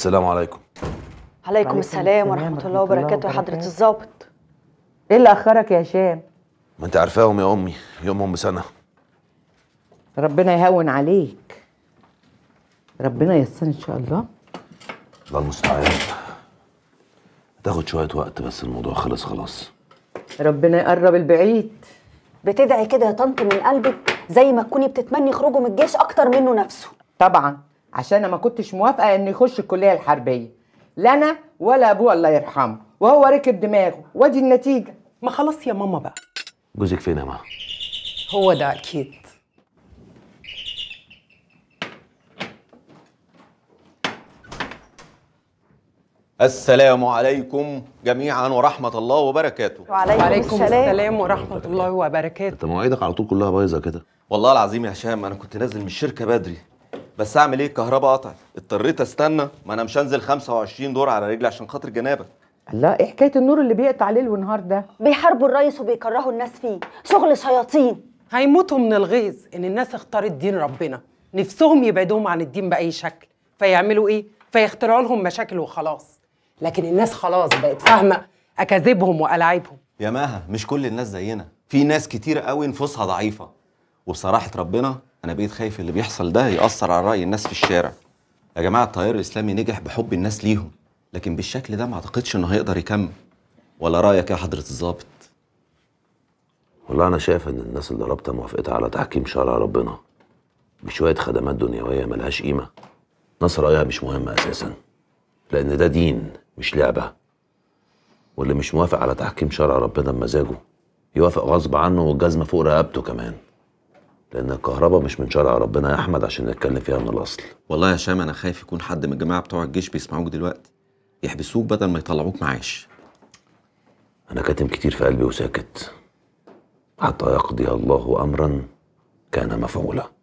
السلام عليكم عليكم السلام ورحمة الله وبركاته يا حضرة الظابط ايه اللي اخرك يا هشام؟ ما انت عارفاهم يا امي يوم ام سنة ربنا يهون عليك ربنا ييسر ان شاء الله الله المستعان تاخد شوية وقت بس الموضوع خلص خلاص ربنا يقرب البعيد بتدعي كده يا طنط من قلبك زي ما تكوني بتتمني خروجه من الجيش اكتر منه نفسه طبعا عشان انا ما كنتش موافقه انه يخش الكليه الحربيه لا انا ولا ابوه الله يرحمه وهو ركب دماغه وادي النتيجه ما خلاص يا ماما بقى جوزك فين يا ماما هو ده اكيد السلام عليكم جميعا ورحمة الله وبركاته وعليكم, وعليكم السلام. السلام ورحمة الله وبركاته انت مواعيدك على طول كلها بايظة كده والله العظيم يا هشام انا كنت نازل من الشركة بدري بس اعمل ايه الكهرباء قطعت اضطريت استنى ما انا مش هنزل 25 دور على رجلي عشان خاطر جنابك لا ايه حكايه النور اللي بيقطع ليل ونهار ده بيحاربوا الريس وبيكرهوا الناس فيه شغل شياطين هيموتوا من الغيظ ان الناس اختارت دين ربنا نفسهم يبعدوهم عن الدين باي شكل فيعملوا ايه فيخترعوا لهم مشاكل وخلاص لكن الناس خلاص بقت فاهمه اكاذيبهم والاعيبهم يا مها مش كل الناس زينا في ناس كتير قوي نفوسها ضعيفه وبصراحه ربنا انا بقيت خايف اللي بيحصل ده ياثر على راي الناس في الشارع يا جماعه التيار الاسلامي نجح بحب الناس ليهم لكن بالشكل ده ما اعتقدش انه هيقدر يكمل ولا رايك يا حضره الظابط والله انا شايف ان الناس اللي رابطه موافقتها على تحكيم شرع ربنا بشويه خدمات دنيويه ملهاش قيمه ناس رايها مش مهم اساسا لان ده دين مش لعبه واللي مش موافق على تحكيم شرع ربنا بمزاجه يوافق غصب عنه والجزمه فوق رقبته كمان لان الكهرباء مش من شرع ربنا يا احمد عشان نتكلم فيها من الاصل والله يا هشام انا خايف يكون حد من الجماعه بتوع الجيش بيسمعوك دلوقتي يحبسوك بدل ما يطلعوك معاش انا كاتم كتير في قلبي وساكت حتى يقضي الله امرا كان مفعولا